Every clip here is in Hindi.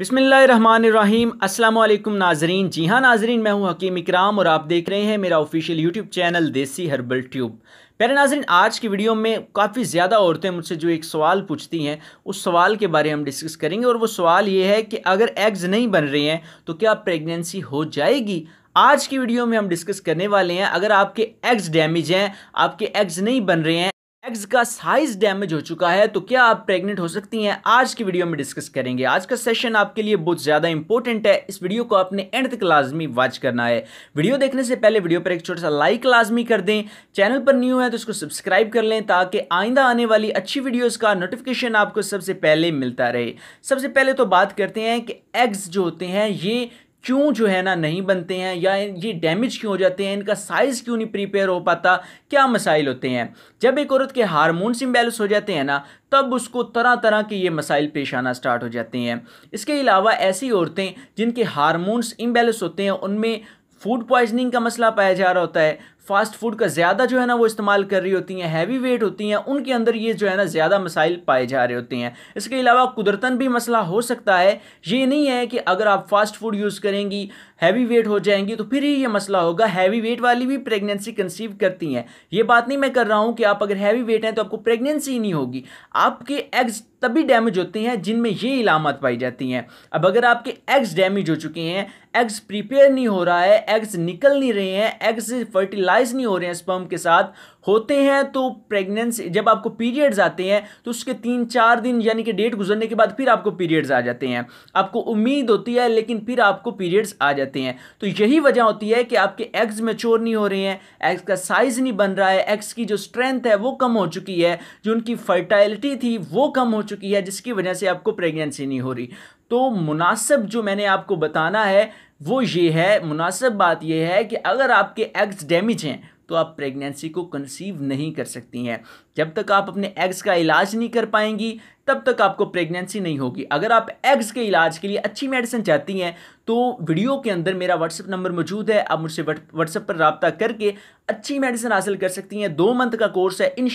बिसमीम अल्लाम नाजरीन जी हाँ नाजरीन मैं हूँ हकीम इकराम और आप देख रहे हैं मेरा official YouTube channel Desi herbal tube प्यारे नाजरीन आज की वीडियो में काफ़ी ज़्यादा औरतें मुझसे जो एक सवाल पूछती हैं उस सवाल के बारे में हम डिस्कस करेंगे और वो सवाल ये है कि अगर एग्ज़ नहीं बन रहे हैं तो क्या प्रेगनेंसी हो जाएगी आज की वीडियो में हम डिस्कस करने वाले हैं अगर आपके एग्स डैमेज हैं आपके एग्स नहीं बन रहे हैं एग्स का साइज डैमेज हो चुका है तो क्या आप प्रेग्नेंट हो सकती हैं आज की वीडियो में डिस्कस करेंगे आज का सेशन आपके लिए बहुत ज़्यादा इंपॉर्टेंट है इस वीडियो को आपने एंड तक लाजमी वॉच करना है वीडियो देखने से पहले वीडियो पर एक छोटा सा लाइक लाजमी कर दें चैनल पर न्यू है तो उसको सब्सक्राइब कर लें ताकि आइंदा आने वाली अच्छी वीडियोज़ का नोटिफिकेशन आपको सबसे पहले मिलता रहे सबसे पहले तो बात करते हैं कि एग्स जो होते हैं ये क्यों जो है ना नहीं बनते हैं या ये डैमेज क्यों हो जाते हैं इनका साइज़ क्यों नहीं प्रिपेयर हो पाता क्या मसाइल होते हैं जब एक औरत के हारमोन्स इम्बेलेंस हो जाते हैं ना तब उसको तरह तरह के ये मसाइल पेश आना स्टार्ट हो जाते हैं इसके अलावा ऐसी औरतें जिनके हारमोन्स इम्बेलेंस होते हैं उनमें फूड पॉइजनिंग का मसला पाया जा रहा होता है फास्ट फूड का ज़्यादा जो है ना वो इस्तेमाल कर रही होती हैं हैवी वेट होती हैं उनके अंदर ये जो है ना ज़्यादा मसाइल पाए जा रहे होते हैं इसके अलावा कुदरतन भी मसला हो सकता है ये नहीं है कि अगर आप फास्ट फूड यूज़ करेंगी हैवी वेट हो जाएंगी तो फिर ही ये मसला होगा हैवी वेट वाली भी प्रेगनेंसी कंसीव करती हैं ये बात नहीं मैं कर रहा हूँ कि आप अगर हैवी वेट हैं तो आपको प्रेगनेंसी ही नहीं होगी आपके एग्स तभी डैमेज होते हैं जिनमें ये इलामत पाई जाती हैं अब अगर आपके एग्स डैमेज हो चुके हैं एग्स प्रिपेयर नहीं हो रहा है एग्स निकल नहीं रहे हैं एग्स फर्टिलाइज फर्टिलाइज नहीं हो रहे हैं स्पर्म के साथ होते हैं तो प्रेगनेंसी जब आपको पीरियड्स आते हैं तो उसके तीन चार दिन यानी कि डेट गुजरने के बाद फिर आपको पीरियड्स आ जाते हैं आपको उम्मीद होती है लेकिन फिर आपको पीरियड्स आ जाते हैं तो यही वजह होती है कि आपके एग्स मेच्योर नहीं हो रहे हैं एग्स का साइज नहीं बन रहा है एग्स की जो स्ट्रेंथ है वो कम हो चुकी है जो उनकी फर्टाइलिटी थी वो कम हो चुकी है जिसकी वजह से आपको प्रेगनेंसी नहीं हो रही तो मुनासिब जो मैंने आपको बताना है वो ये है मुनासिब बात यह है कि अगर आपके एग्स डैमेज हैं तो आप प्रेगनेंसी को कंसीव नहीं कर सकती हैं जब तक आप अपने एग्स का इलाज नहीं कर पाएंगी तब तक आपको प्रेगनेंसी नहीं होगी अगर आप एग्स के इलाज के लिए अच्छी मेडिसिन चाहती हैं तो वीडियो के अंदर मेरा व्हाट्सअप नंबर मौजूद है आप मुझसे व्हाट्सअप पर रबता करके अच्छी मेडिसिन हासिल कर सकती हैं दो मंथ का कोर्स है इन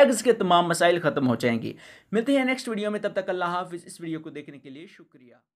एग्स के तमाम मसाइल ख़त्म हो जाएंगे मिलते हैं नेक्स्ट वीडियो में तब तक अल्लाह हाफ़ इस वीडियो को देखने के लिए शुक्रिया